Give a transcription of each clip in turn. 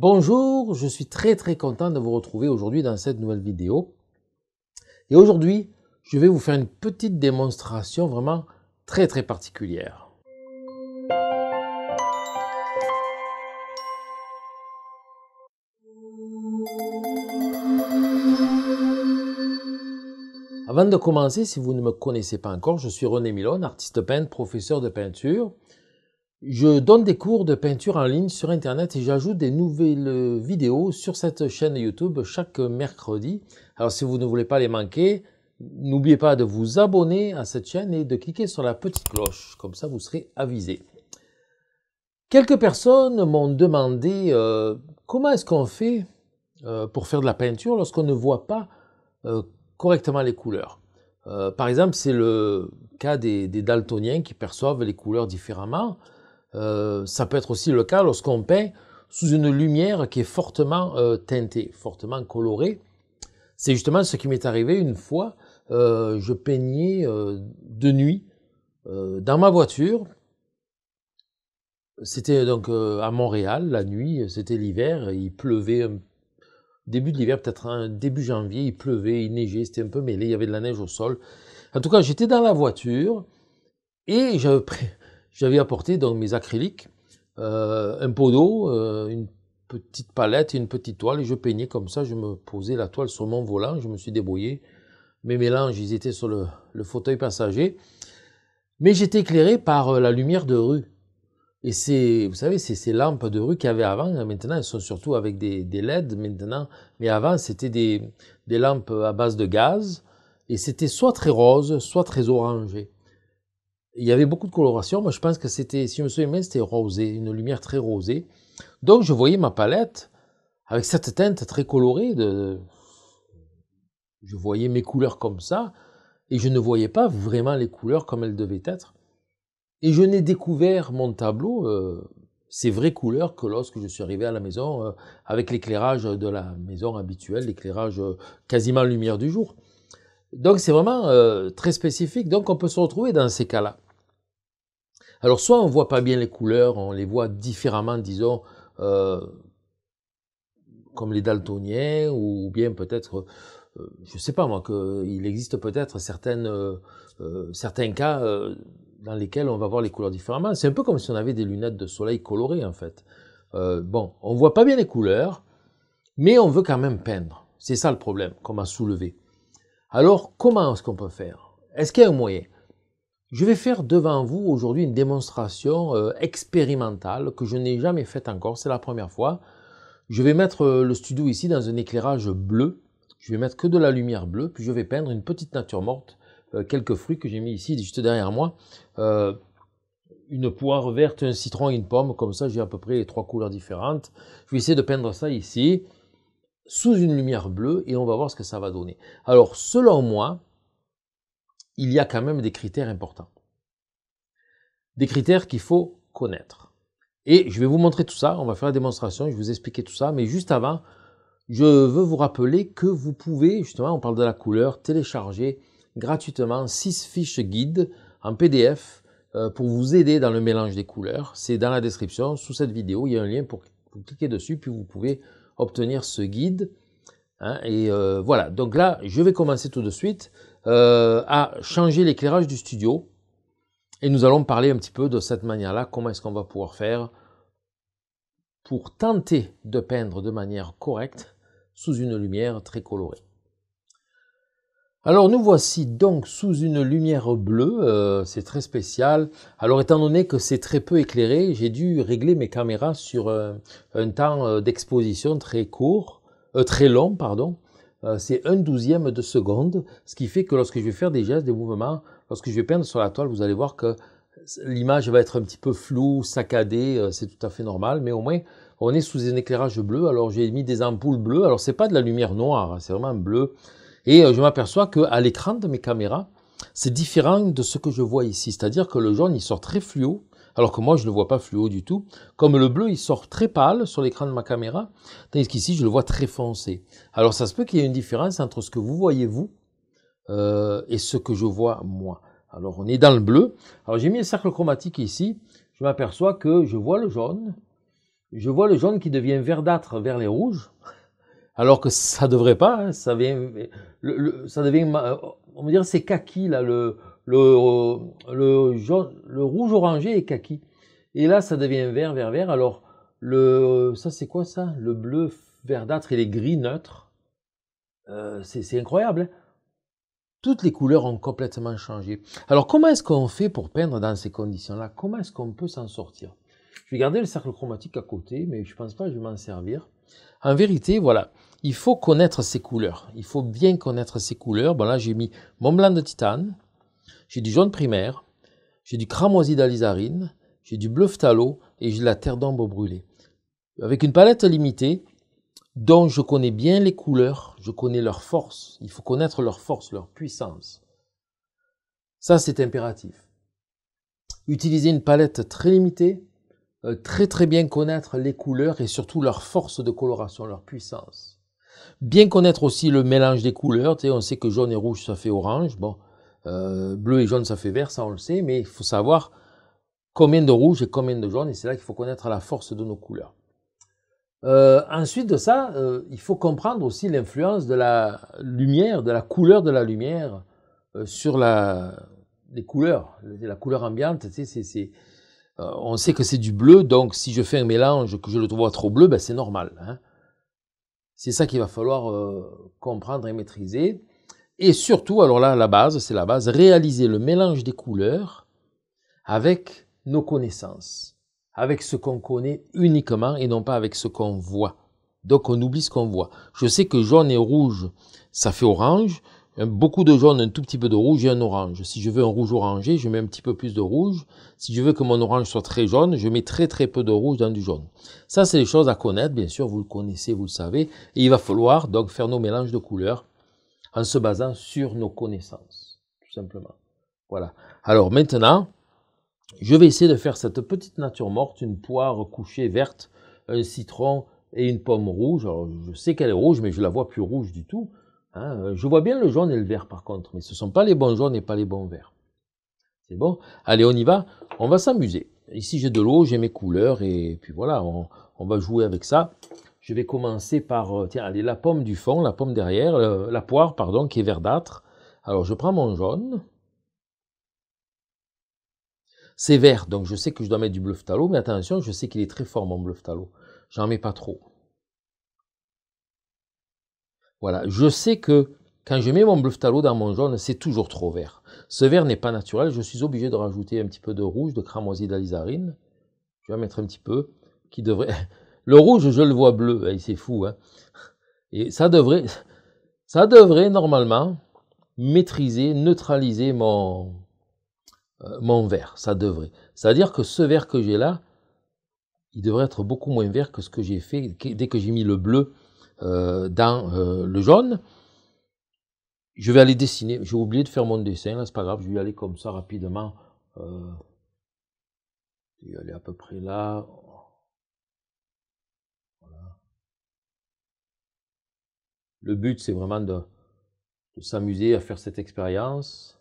Bonjour, je suis très très content de vous retrouver aujourd'hui dans cette nouvelle vidéo. Et aujourd'hui, je vais vous faire une petite démonstration vraiment très très particulière. Avant de commencer, si vous ne me connaissez pas encore, je suis René Milon, artiste peintre, professeur de peinture. Je donne des cours de peinture en ligne sur Internet et j'ajoute des nouvelles vidéos sur cette chaîne YouTube chaque mercredi. Alors si vous ne voulez pas les manquer, n'oubliez pas de vous abonner à cette chaîne et de cliquer sur la petite cloche, comme ça vous serez avisé. Quelques personnes m'ont demandé euh, comment est-ce qu'on fait euh, pour faire de la peinture lorsqu'on ne voit pas euh, correctement les couleurs. par exemple, c'est le cas des daltoniens qui perçoivent les couleurs différemment. Euh, ça peut être aussi le cas lorsqu'on peint sous une lumière qui est fortement euh, teintée, fortement colorée. C'est justement ce qui m'est arrivé une fois. Euh, je peignais de nuit dans ma voiture. C'était donc à Montréal, la nuit, c'était l'hiver, il pleuvait, début de l'hiver, peut-être début janvier, il pleuvait, il neigeait, c'était un peu mêlé, il y avait de la neige au sol. En tout cas, j'étais dans la voiture et j'avais pris j'avais apporté dans mes acryliques euh, un pot d'eau, euh, une petite palette et une petite toile, et je peignais comme ça, je me posais la toile sur mon volant, je me suis débrouillé. Mes mélanges, ils étaient sur le, fauteuil passager. Mais j'étais éclairé par euh, la lumière de rue. Et c'est, vous savez, c'est ces lampes de rue qu'il y avait avant. Maintenant, elles sont surtout avec des, des LED maintenant. Mais avant, c'était des lampes à base de gaz. Et c'était soit très rose, soit très orangé il y avait beaucoup de coloration. Moi, je pense que c'était, si je me souviens c'était rosé, une lumière très rosée. Donc, je voyais ma palette avec cette teinte très colorée. De... Je voyais mes couleurs comme ça et je ne voyais pas vraiment les couleurs comme elles devaient être. Et je n'ai découvert mon tableau, euh, ces vraies couleurs, que lorsque je suis arrivé à la maison euh, avec l'éclairage de la maison habituelle, l'éclairage euh, quasiment lumière du jour. Donc c'est vraiment très spécifique. Donc on peut se retrouver dans ces cas-là. Alors soit on voit pas bien les couleurs, on les voit différemment, disons, euh, comme les daltoniens, ou bien peut-être, euh, je ne sais pas moi, qu'il existe peut-être certaines, euh, certains cas dans lesquels on va voir les couleurs différemment. C'est un peu comme si on avait des lunettes de soleil colorées en fait. bon, on voit pas bien les couleurs, mais on veut quand même peindre. C'est ça le problème qu'on m'a soulevé. Alors comment est-ce qu'on peut faire Est-ce qu'il y a un moyen je vais faire devant vous aujourd'hui une démonstration euh, expérimentale que je n'ai jamais faite encore, c'est la première fois. Je vais mettre euh, le studio ici dans un éclairage bleu, je vais mettre que de la lumière bleue, puis je vais peindre une petite nature morte, euh, quelques fruits que j'ai mis ici juste derrière moi, une poire verte, un citron et une pomme, comme ça j'ai à peu près les trois couleurs différentes. Je vais essayer de peindre ça ici, sous une lumière bleue, et on va voir ce que ça va donner. Alors selon moi, il y a quand même des critères importants. Des critères qu'il faut connaître. Et je vais vous montrer tout ça, on va faire la démonstration, je vais vous expliquer tout ça, mais juste avant, je veux vous rappeler que vous pouvez, justement, on parle de la couleur, télécharger gratuitement 6 fiches guides en PDF euh, pour vous aider dans le mélange des couleurs. C'est dans la description, sous cette vidéo, il y a un lien pour vous cliquer dessus, puis vous pouvez obtenir ce guide. Hein, et euh, voilà, donc là, je vais commencer tout de suite à euh, changer l'éclairage du studio. Et nous allons parler un petit peu de cette manière-là, comment est-ce qu'on va pouvoir faire pour tenter de peindre de manière correcte sous une lumière très colorée. Alors nous voici donc sous une lumière bleue, euh, c'est très spécial. Alors étant donné que c'est très peu éclairé, j'ai dû régler mes caméras sur euh, un temps d'exposition très court, très long, pardon. Euh, c'est un douzième de seconde, ce qui fait que lorsque je vais faire des gestes, des mouvements, lorsque je vais peindre sur la toile, vous allez voir que l'image va être un petit peu floue, saccadée, euh, c'est tout à fait normal, mais au moins on est sous un éclairage bleu, alors j'ai mis des ampoules bleues, alors c'est pas de la lumière noire, hein, c'est vraiment bleu, et euh, je m'aperçois qu'à l'écran de mes caméras, c'est différent de ce que je vois ici, c'est-à-dire que le jaune il sort très fluo, alors que moi je ne le vois pas fluo du tout. Comme le bleu, il sort très pâle sur l'écran de ma caméra, tandis qu'ici je le vois très foncé. Alors ça se peut qu'il y ait une différence entre ce que vous voyez vous euh, et ce que je vois moi. Alors on est dans le bleu. Alors j'ai mis un cercle chromatique ici. Je m'aperçois que je vois le jaune. Je vois le jaune qui devient verdâtre vers les rouges. Alors que ça devrait pas, hein. ça, vient, le, ça devient, on va dire c'est kaki là, le, le, rouge orangé est kaki. Et là, ça devient vert, vert, vert. Alors, le, ça, c'est quoi ça Le bleu verdâtre et les gris neutres. Euh, c'est incroyable. Hein. Toutes les couleurs ont complètement changé. Alors, comment est-ce qu'on fait pour peindre dans ces conditions-là Comment est-ce qu'on peut s'en sortir Je vais garder le cercle chromatique à côté, mais je ne pense pas que je vais m'en servir. En vérité, voilà, il faut connaître ces couleurs. Il faut bien connaître ces couleurs. Bon, là, j'ai mis mon blanc de titane. J'ai du jaune primaire, j'ai du cramoisi d'alizarine, j'ai du bleu phtalo et j'ai de la terre d'ombre brûlée. Avec une palette limitée, dont je connais bien les couleurs, je connais leur force. Il faut connaître leur force, leur puissance. Ça, c'est impératif. Utiliser une palette très limitée, euh, très très bien connaître les couleurs et surtout leur force de coloration, leur puissance. Bien connaître aussi le mélange des couleurs. on sait que jaune et rouge, ça fait orange. Euh, bleu et jaune, ça fait vert, ça on le sait, mais il faut savoir combien de rouge et combien de jaune, et c'est là qu'il faut connaître la force de nos couleurs. Euh, ensuite de ça, euh, il faut comprendre aussi l'influence de la lumière, de la couleur de la lumière sur la, les couleurs, la couleur ambiante. Tu sais, on sait que c'est du bleu, donc si je fais un mélange que je le trouve trop bleu, ben c'est normal. Hein. C'est ça qu'il va falloir comprendre et maîtriser. Et surtout, alors là, la base, c'est la base, réaliser le mélange des couleurs avec nos connaissances, avec ce qu'on connaît uniquement et non pas avec ce qu'on voit. Donc on oublie ce qu'on voit. Je sais que jaune et rouge, ça fait orange. Hein, beaucoup de jaune, un tout petit peu de rouge et un orange. Si je veux un rouge orangé, je mets un petit peu plus de rouge. Si je veux que mon orange soit très jaune, je mets très très peu de rouge dans du jaune. Ça, c'est des choses à connaître, bien sûr, vous le connaissez, vous le savez. Et il va falloir donc faire nos mélanges de couleurs en se basant sur nos connaissances, tout simplement. Voilà. Alors maintenant, je vais essayer de faire cette petite nature morte, une poire couchée verte, un citron et une pomme rouge. Alors je sais qu'elle est rouge, mais je la vois plus rouge du tout. Hein. Je vois bien le jaune et le vert par contre, mais ce ne sont pas les bons jaunes et pas les bons verts. C'est bon Allez, on y va. On va s'amuser. Ici, j'ai de l'eau, j'ai mes couleurs, et puis voilà, on va jouer avec ça. Je vais commencer par, euh, tiens, la pomme du fond, la pomme derrière, la poire, pardon, qui est verdâtre. Alors, je prends mon jaune. C'est vert, donc je sais que je dois mettre du bleu phtalo, mais attention, je sais qu'il est très fort, mon bleu phtalo. J'en mets pas trop. Voilà, je sais que quand je mets mon bleu phtalo dans mon jaune, c'est toujours trop vert. Ce vert n'est pas naturel, je suis obligé de rajouter un petit peu de rouge, de cramoisi d'alizarine. Je vais en mettre un petit peu, qui devrait... Le rouge, je le vois bleu. c'est fou. Hein. Et ça devrait, ça devrait normalement maîtriser, neutraliser mon, euh, mon vert. Ça devrait. C'est-à-dire que ce vert que j'ai là, il devrait être beaucoup moins vert que ce que j'ai fait dès que j'ai mis le bleu euh, dans euh, le jaune. Je vais aller dessiner. J'ai oublié de faire mon dessin. Là, c'est pas grave. Je vais aller comme ça rapidement. je vais aller à peu près là. Le but, c'est vraiment de, s'amuser à faire cette expérience.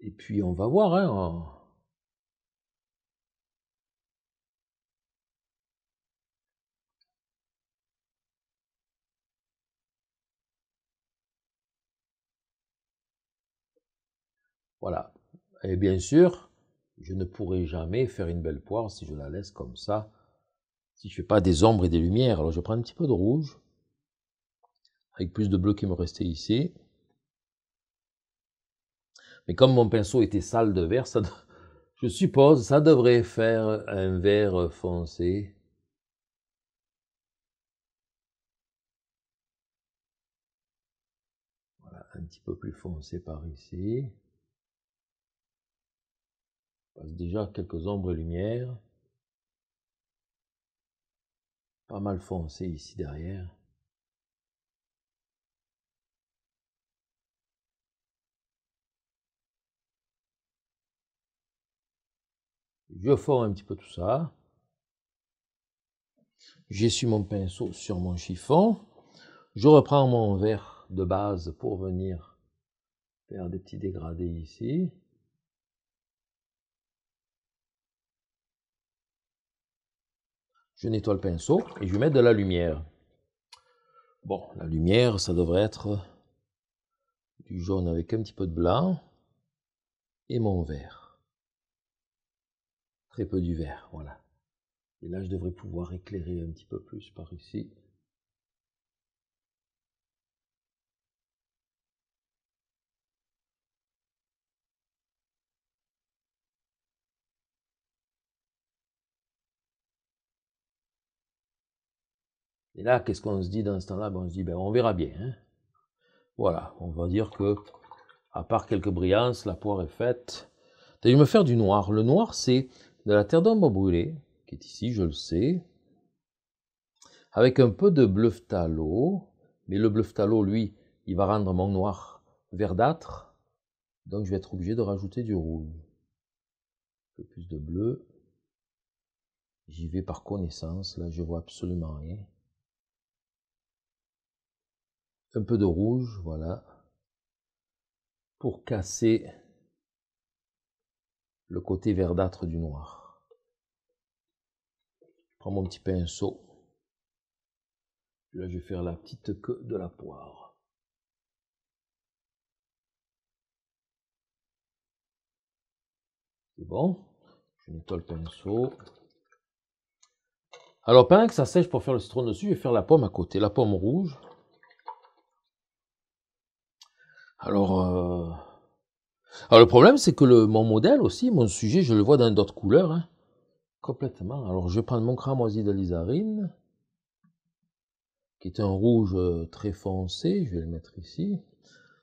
Et puis on va voir, hein, Voilà. Et bien sûr, je ne pourrai jamais faire une belle poire si je la laisse comme ça, si je ne fais pas des ombres et des lumières. Alors je prends un petit peu de rouge, avec plus de bleu qui me restait ici. Mais comme mon pinceau était sale de vert, je suppose ça devrait faire un vert foncé. Voilà, un petit peu plus foncé par ici passe déjà quelques ombres lumières, Pas mal foncé ici derrière. Je forme un petit peu tout ça. J'essuie mon pinceau sur mon chiffon. Je reprends mon verre de base pour venir faire des petits dégradés ici. je nettoie le pinceau et je mets de la lumière. Bon, la lumière, ça devrait être du jaune avec un petit peu de blanc et mon vert. Très peu du vert, voilà. Et là, je devrais pouvoir éclairer un petit peu plus par ici. Et là, qu'est-ce qu'on se dit dans ce temps-là ben, On se dit, ben, on verra bien. Hein. voilà, on va dire que, à part quelques brillances, la poire est faite. Je vais me faire du noir. Le noir, c'est de la terre d'ombre brûlée, qui est ici, je le sais, avec un peu de bleu phtalo. mais le bleu phtalo, lui, il va rendre mon noir verdâtre, donc je vais être obligé de rajouter du rouge. Un peu plus de bleu. J'y vais par connaissance, là je vois absolument rien un peu de rouge, voilà, pour casser le côté verdâtre du noir. Je prends mon petit pinceau. Là, je vais faire la petite queue de la poire. C'est bon. Je nettoie le pinceau. Alors, pendant que ça sèche pour faire le citron dessus, je vais faire la pomme à côté. La pomme rouge. Alors, euh, Alors le problème, c'est que mon modèle aussi, mon sujet, je le vois dans d'autres couleurs. Hein. Complètement. Alors, je vais prendre mon cramoisi de Lizarine, qui est un rouge euh, très foncé. Je vais le mettre ici.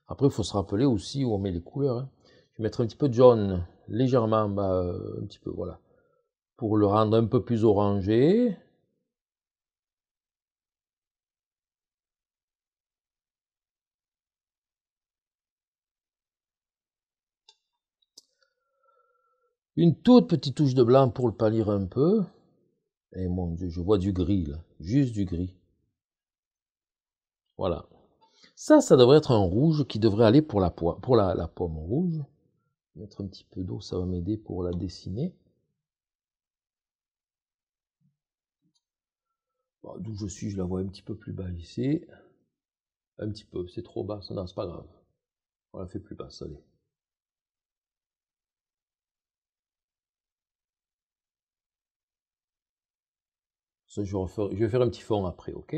Après, il faut se rappeler aussi où on met les couleurs. Hein. Je vais mettre un petit peu de jaune, légèrement, bah, un petit peu, voilà, pour le rendre un peu plus orangé. Une toute petite touche de blanc pour le pâlir un peu. Et eh, mon Dieu, je vois du gris là, juste du gris. Voilà. Ça, ça devrait être un rouge qui devrait aller pour la, poire, pour la, pomme rouge. Mettre un petit peu d'eau, ça va m'aider pour la dessiner. Bah, d'où je suis, je la vois un petit peu plus bas ici. Un petit peu, c'est trop bas, ça, non, c'est pas grave. On la fait plus basse, allez. je, vais faire un petit fond après, ok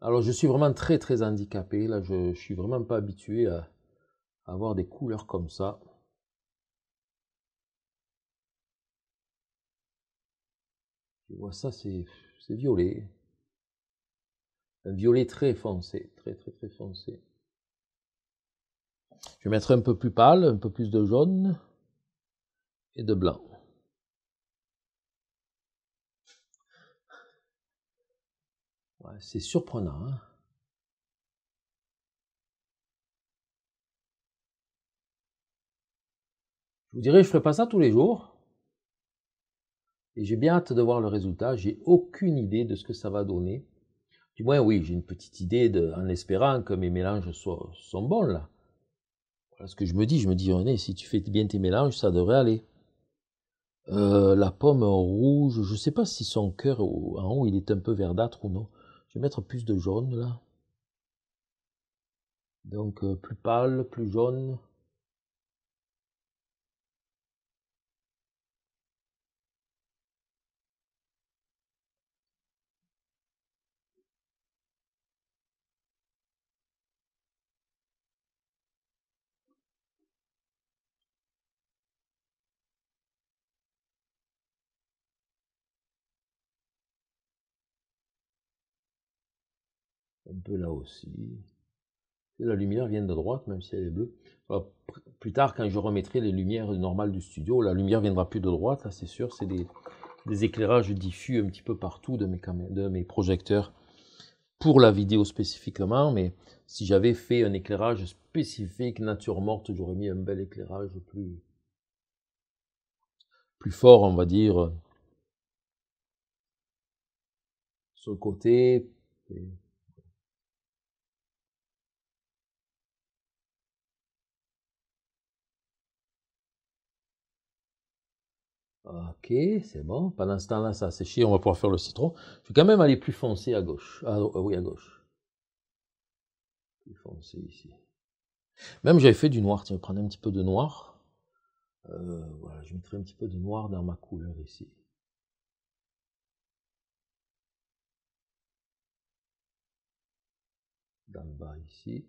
Alors, je suis vraiment très, très handicapé. Là, je ne suis vraiment pas habitué à, avoir des couleurs comme ça. Tu vois ça, c'est violet. Un violet très foncé, très très très foncé. Je vais mettre un peu plus pâle, un peu plus de jaune et de blanc. c'est surprenant. Hein. je vous dirais, je ne ferai pas ça tous les jours. Et j'ai bien hâte de voir le résultat. J'ai aucune idée de ce que ça va donner. Du moins, oui, j'ai une petite idée de, en espérant que mes mélanges soient, sont bons là. Voilà ce que je me dis. Je me dis, René, si tu fais bien tes mélanges, ça devrait aller. Euh, la pomme rouge, je ne sais pas si son cœur en haut il est un peu verdâtre ou non. Je vais mettre plus de jaune là. Donc euh, plus pâle, plus jaune. un peu là aussi. La lumière vient de droite, même si elle est bleue. Euh, plus tard, quand je remettrai les lumières normales du studio, la lumière viendra plus de droite, c'est sûr. C'est des, éclairages diffus un petit peu partout de mes, de mes projecteurs pour la vidéo spécifiquement. Mais si j'avais fait un éclairage spécifique, nature morte, j'aurais mis un bel éclairage plus, plus fort, on va dire, sur le côté. Ok, c'est bon. Pendant ce temps-là, ça a séché, on va pouvoir faire le citron. Je vais quand même aller plus foncé à gauche. Ah, euh, oui, à gauche. Plus foncé ici. Même j'avais fait du noir, tiens, je prendre un petit peu de noir. Euh, voilà, je mettrai un petit peu de noir dans ma couleur ici. Dans le bas ici.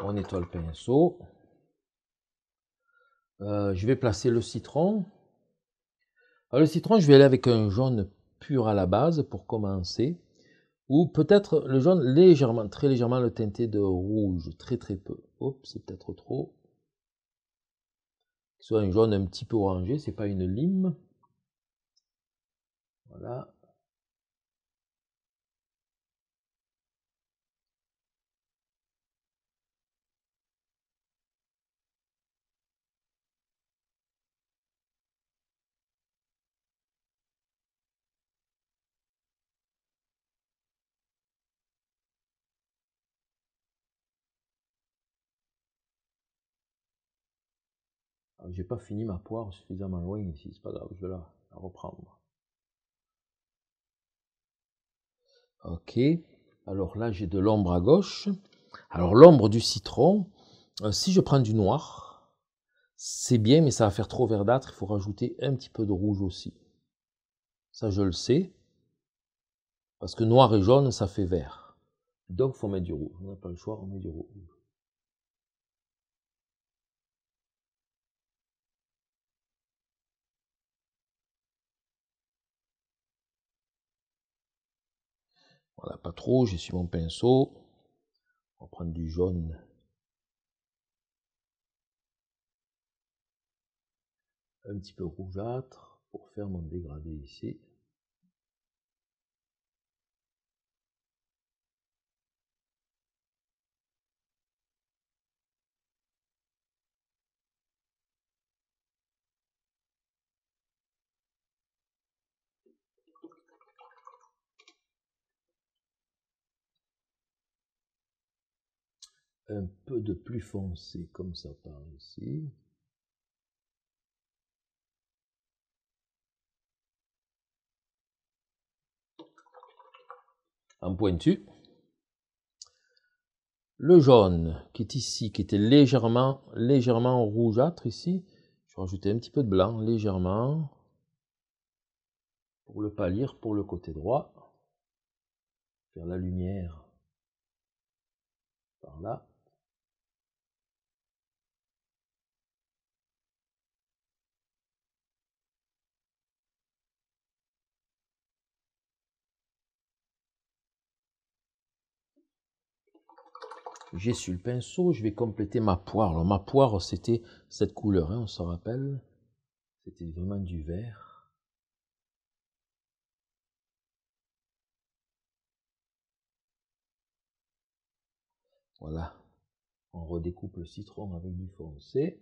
On nettoie le pinceau. Euh, je vais placer le citron. le citron, je vais aller avec un jaune pur à la base pour commencer. Ou peut-être le jaune légèrement, très légèrement le teinté de rouge, très très peu. Hop, c'est peut-être trop. Soit un jaune un petit peu orangé, c'est pas une lime. Voilà. j'ai pas fini ma poire suffisamment loin ici, c'est pas grave, je vais la, reprendre. Ok, alors là j'ai de l'ombre à gauche. Alors l'ombre du citron, euh, si je prends du noir, c'est bien, mais ça va faire trop verdâtre, il faut rajouter un petit peu de rouge aussi. Ça je le sais, parce que noir et jaune ça fait vert. Donc faut mettre du rouge, on n'a pas le choix, on met du rouge. Voilà, pas trop, j'ai suis mon pinceau. On va prendre du jaune. Un petit peu rougeâtre pour faire mon dégradé ici. un peu de plus foncé comme ça par ici. En pointu. Le jaune qui est ici, qui était légèrement, légèrement rougeâtre ici. Je vais rajouter un petit peu de blanc, légèrement, pour le pâlir pour le côté droit. vers la lumière par là. J'ai su le pinceau, je vais compléter ma poire. Alors ma poire, c'était cette couleur, hein, on s'en rappelle. C'était vraiment du vert. Voilà. On redécoupe le citron avec du foncé.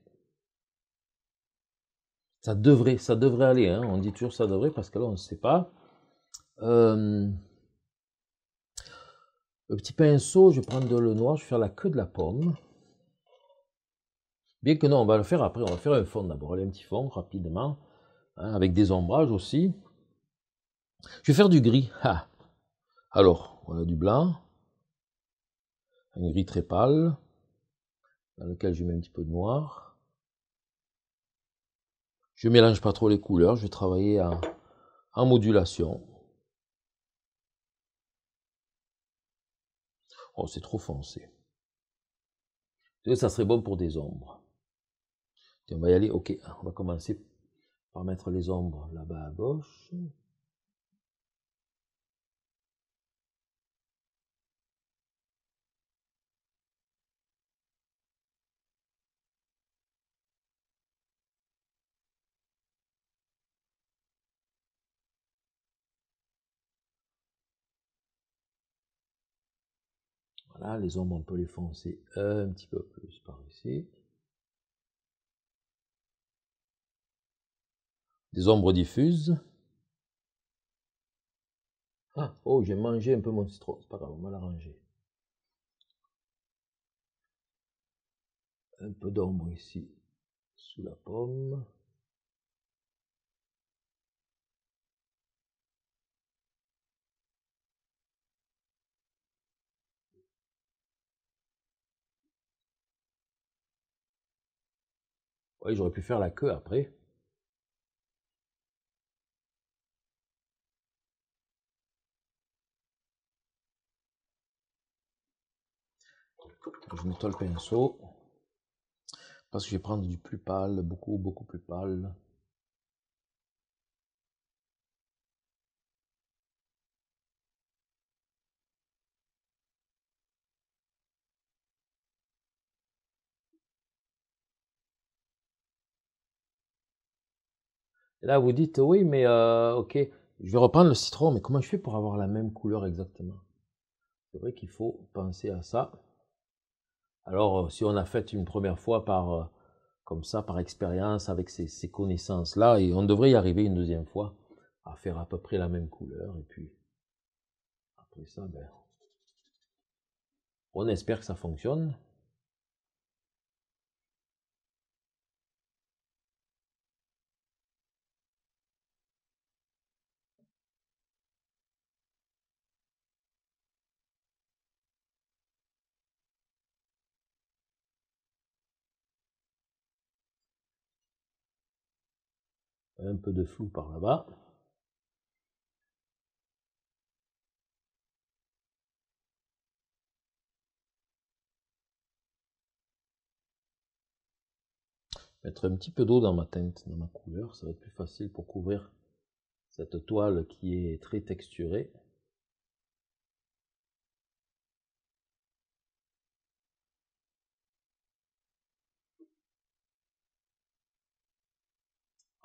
Ça devrait, ça devrait aller. Hein. On dit toujours ça devrait parce que là, on ne sait pas. Euh, petit pinceau, je vais prendre de le noir, je vais faire la queue de la pomme. Bien que non, on va le faire après, on va faire un fond d'abord, un petit fond rapidement, hein, avec des ombrages aussi. Je vais faire du gris. Alors, on a du blanc, un gris très pâle, dans lequel je mets un petit peu de noir. Je mélange pas trop les couleurs, je vais travailler en modulation. Oh, c'est trop foncé. Ça serait bon pour des ombres. on va y aller, ok, on va commencer par mettre les ombres là-bas à gauche. Voilà, les ombres, on peut les foncer un petit peu plus par ici. Des ombres diffuses. Ah, oh, j'ai mangé un peu mon citron, c'est pas grave, on va l'arranger. Un peu d'ombre ici, sous la pomme. Ouais, j'aurais pu faire la queue après. Je nettoie le pinceau. Parce que je vais prendre du plus pâle, beaucoup, beaucoup plus pâle. Là, vous dites, oui, mais euh, ok, je vais reprendre le citron, mais comment je fais pour avoir la même couleur exactement C'est vrai qu'il faut penser à ça. Alors, euh, si on a fait une première fois par, euh, comme ça, par expérience, avec ces, connaissances-là, et on devrait y arriver une deuxième fois à faire à peu près la même couleur, et puis après ça, ben, on espère que ça fonctionne. un peu de flou par là-bas. Mettre un petit peu d'eau dans ma teinte, dans ma couleur, ça va être plus facile pour couvrir cette toile qui est très texturée.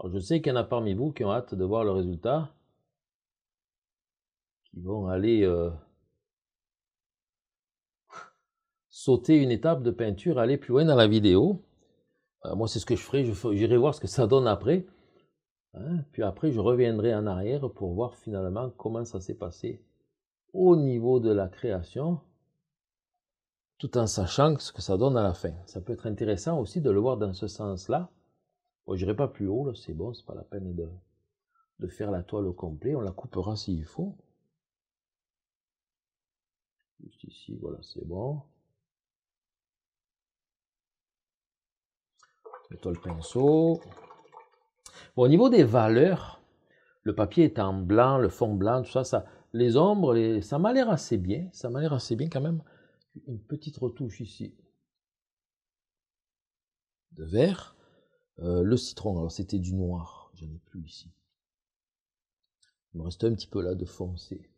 je sais qu'il y en a parmi vous qui ont hâte de voir le résultat, qui vont aller euh, sauter une étape de peinture, aller plus loin dans la vidéo. Euh, moi, c'est ce que je ferai, j'irai voir ce que ça donne après. Hein. Puis après, je reviendrai en arrière pour voir finalement comment ça s'est passé au niveau de la création, tout en sachant ce que ça donne à la fin. Ça peut être intéressant aussi de le voir dans ce sens-là, Bon, je n'irai pas plus haut, là, c'est bon, c'est pas la peine de, faire la toile au complet, on la coupera s'il faut. Juste ici, voilà, c'est bon. Le pinceau. au niveau des valeurs, le papier est en blanc, le fond blanc, tout ça, ça les ombres, ça m'a l'air assez bien, ça m'a l'air assez bien quand même. Une petite retouche ici de vert. Euh, le citron, alors c'était du noir, j'en ai plus ici. Il me reste un petit peu là de foncé.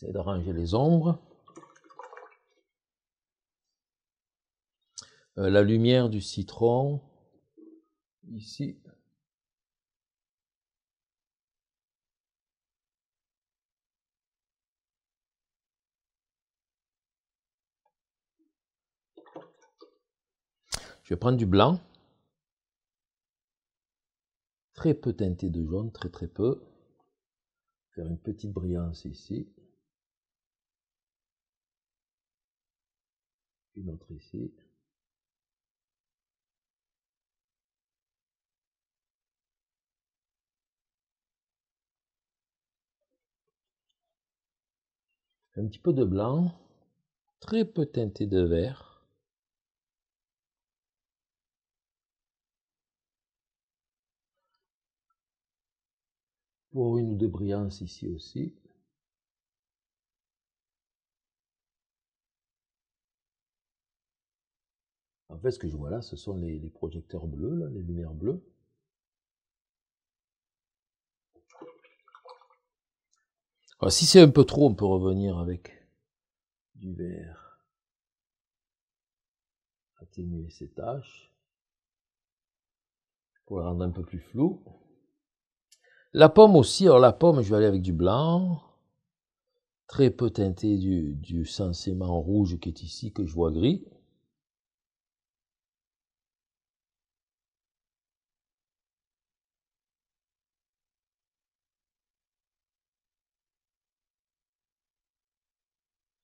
J'essaie d'arranger les ombres. Euh, la lumière du citron, ici. Je vais prendre du blanc. Très peu teinté de jaune, très très peu. Faire une petite brillance ici. ici. Un petit peu de blanc, très peu teinté de vert. Pour une ou deux brillances ici aussi. En fait, ce que je vois là, ce sont les, projecteurs bleus, les lumières bleues. Ah, si c'est un peu trop, on peut revenir avec du vert. Atténuer ces taches pour la rendre un peu plus flou La pomme aussi, alors la pomme, je vais aller avec du blanc, très peu teinté du, sensément rouge qui est ici, que je vois gris.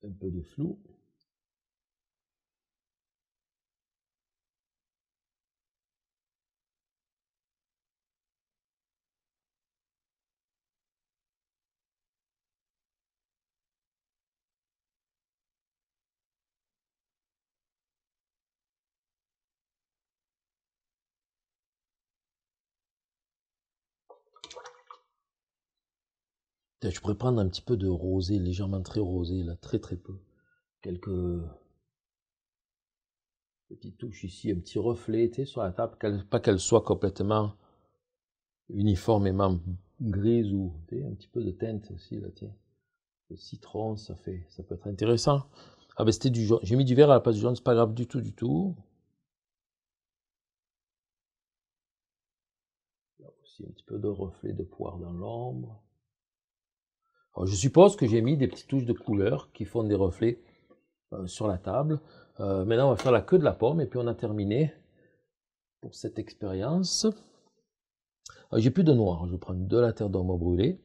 un peu de flou. Je pourrais prendre un petit peu de rosé, légèrement très rosé, là, très très peu. Quelques petites touches ici, un petit reflet tu sais, sur la table, pas qu'elle soit complètement uniformément grise ou un petit peu de teinte aussi là, tiens. Le citron, ça fait, ça peut être intéressant. Ah ben c'était du jaune. J'ai mis du vert à la place du jaune, c'est pas grave du tout, du tout. Là aussi un petit peu de reflet de poire dans l'ombre. Euh, je suppose que j'ai mis des petites touches de couleur qui font des reflets euh, sur la table. Euh, maintenant, on va faire la queue de la pomme et puis on a terminé pour cette expérience. j'ai plus de noir. Je prends de la terre d'ombre brûlée,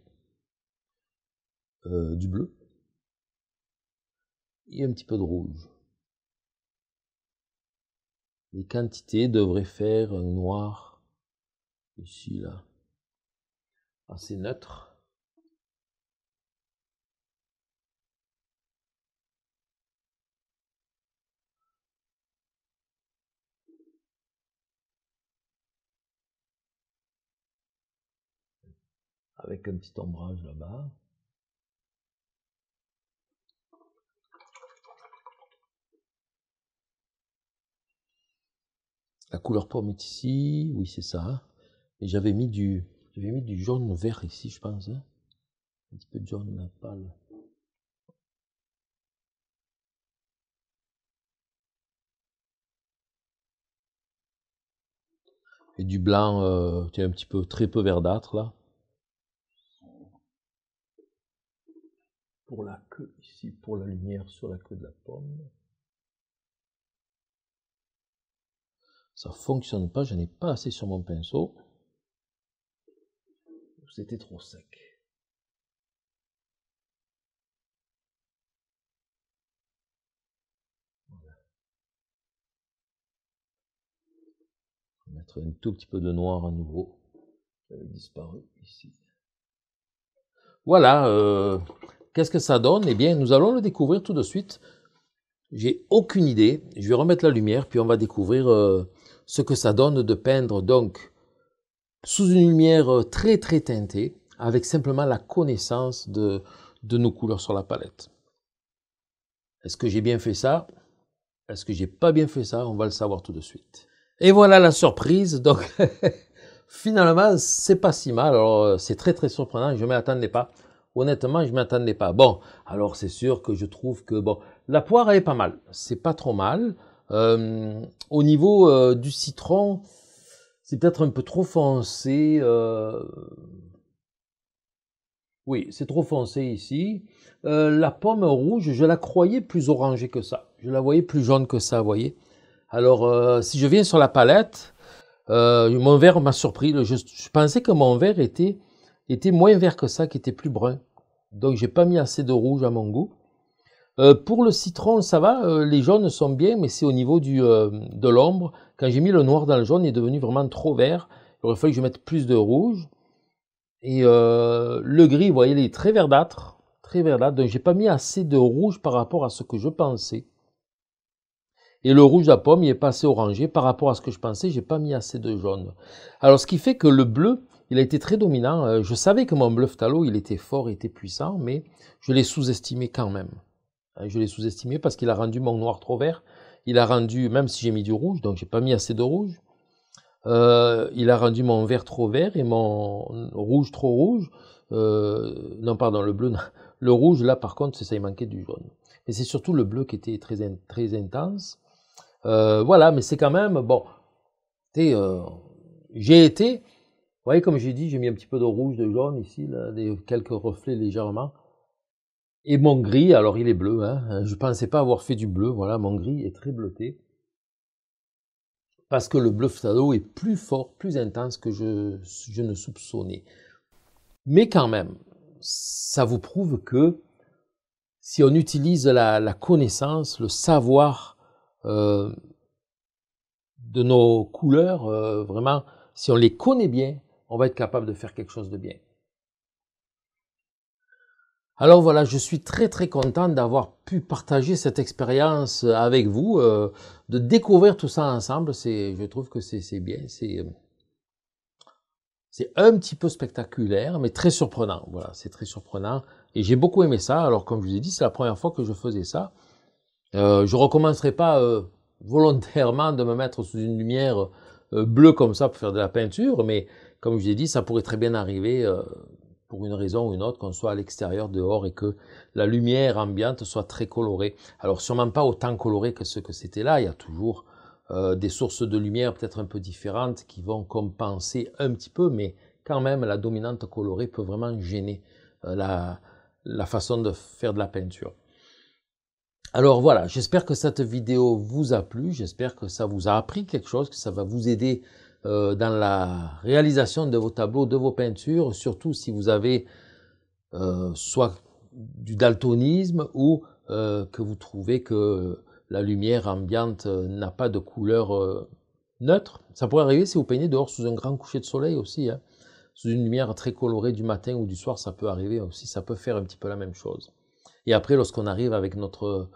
du bleu et un petit peu de rouge. Les quantités devraient faire un noir ici, là, assez neutre. avec un petit ombrage là-bas. La couleur pomme est ici, oui c'est ça. Et j'avais mis du, j'avais mis du jaune vert ici, je pense. Hein. un petit peu de jaune pâle. Et du blanc, qui euh, est un petit peu très peu verdâtre là. pour la queue ici, pour la lumière sur la queue de la pomme. Ça fonctionne pas, je n'ai pas assez sur mon pinceau. C'était trop sec. mettre un tout petit peu de noir à nouveau Ça avait disparu ici. Voilà, euh, Qu'est-ce que ça donne Eh bien, nous allons le découvrir tout de suite. J'ai aucune idée. Je vais remettre la lumière, puis on va découvrir euh, ce que ça donne de peindre donc sous une lumière euh, très très teintée, avec simplement la connaissance de, nos couleurs sur la palette. Est-ce que j'ai bien fait ça Est-ce que j'ai pas bien fait ça On va le savoir tout de suite. Et voilà la surprise. Donc finalement, c'est pas si mal. Alors euh, c'est très très surprenant. Je m'y attendais pas. Honnêtement, je m'attendais pas. Bon, alors c'est sûr que je trouve que bon, la poire elle est pas mal, c'est pas trop mal. Euh, au niveau euh, du citron, c'est peut-être un peu trop foncé. Euh. Oui, c'est trop foncé ici. la pomme rouge, je la croyais plus orangée que ça. Je la voyais plus jaune que ça, vous voyez. Alors, si je viens sur la palette, mon verre m'a surpris. Je, je, pensais que mon verre était était moins vert que ça, qui était plus brun. Donc j'ai pas mis assez de rouge à mon goût. Euh, pour le citron, ça va, euh, les jaunes sont bien, mais c'est au niveau du, euh, de l'ombre. Quand j'ai mis le noir dans le jaune, il est devenu vraiment trop vert. Il aurait fallu que je mette plus de rouge. Et le gris, vous voyez, il est très verdâtre. Très verdâtre. Donc j'ai pas mis assez de rouge par rapport à ce que je pensais. Et le rouge à pomme, il est pas assez orangé. Par rapport à ce que je pensais, j'ai pas mis assez de jaune. Alors ce qui fait que le bleu, il a été très dominant. Euh, je savais que mon bluff talo, il était fort, il était puissant, mais je l'ai sous-estimé quand même. Euh, je l'ai sous-estimé parce qu'il a rendu mon noir trop vert. Il a rendu, même si j'ai mis du rouge, donc j'ai pas mis assez de rouge, euh, il a rendu mon vert trop vert et mon rouge trop rouge. non, pardon, le bleu. Le rouge, là, par contre, ça, il manquait du jaune. Mais c'est surtout le bleu qui était très, très intense. voilà, mais c'est quand même, bon, j'ai été, vous voyez, comme j'ai dit, j'ai mis un petit peu de rouge, de jaune ici, des, quelques reflets légèrement. Et mon gris, alors il est bleu, hein. je ne pensais pas avoir fait du bleu, voilà, mon gris est très bleuté. Parce que le bleu fado est plus fort, plus intense que je, ne soupçonnais. Mais quand même, ça vous prouve que si on utilise la, connaissance, le savoir euh, de nos couleurs, euh, vraiment, si on les connaît bien, on va être capable de faire quelque chose de bien. Alors voilà, je suis très très content d'avoir pu partager cette expérience avec vous, euh, de découvrir tout ça ensemble. C'est, je trouve que c'est bien, c'est euh, c'est un petit peu spectaculaire, mais très surprenant. Voilà, c'est très surprenant et j'ai beaucoup aimé ça. Alors comme je vous ai dit, c'est la première fois que je faisais ça. Euh, je recommencerai pas euh, volontairement de me mettre sous une lumière bleue comme ça pour faire de la peinture, mais comme je ai dit, ça pourrait très bien arriver euh, pour une raison ou une autre qu'on soit à l'extérieur dehors et que la lumière ambiante soit très colorée. Alors sûrement pas autant colorée que ce que c'était là, il y a toujours euh, des sources de lumière peut-être un peu différentes qui vont compenser un petit peu, mais quand même la dominante colorée peut vraiment gêner euh, la façon de faire de la peinture. Alors voilà, j'espère que cette vidéo vous a plu, j'espère que ça vous a appris quelque chose, que ça va vous aider euh, dans la réalisation de vos tableaux, de vos peintures, surtout si vous avez euh, soit du daltonisme ou euh, que vous trouvez que la lumière ambiante n'a pas de couleur neutre. Ça pourrait arriver si vous peignez dehors sous un grand coucher de soleil aussi. Hein. Sous une lumière très colorée du matin ou du soir, ça peut arriver aussi, ça peut faire un petit peu la même chose. Et après, lorsqu'on arrive avec notre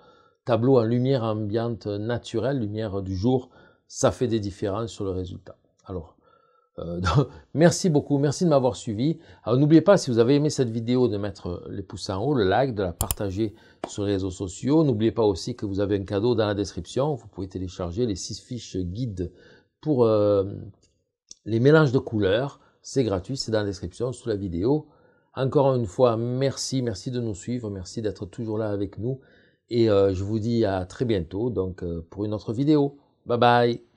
tableau en lumière ambiante naturelle, lumière du jour, ça fait des différences sur le résultat. Alors, euh, merci beaucoup, merci de m'avoir suivi. Alors n'oubliez pas, si vous avez aimé cette vidéo, de mettre les pouces en haut, le like, de la partager sur les réseaux sociaux. N'oubliez pas aussi que vous avez un cadeau dans la description. Vous pouvez télécharger les six fiches guides pour euh, les mélanges de couleurs. C'est gratuit, c'est dans la description sous la vidéo. Encore une fois, merci, merci de nous suivre, merci d'être toujours là avec nous. Et euh, je vous dis à très bientôt donc, pour une autre vidéo. Bye bye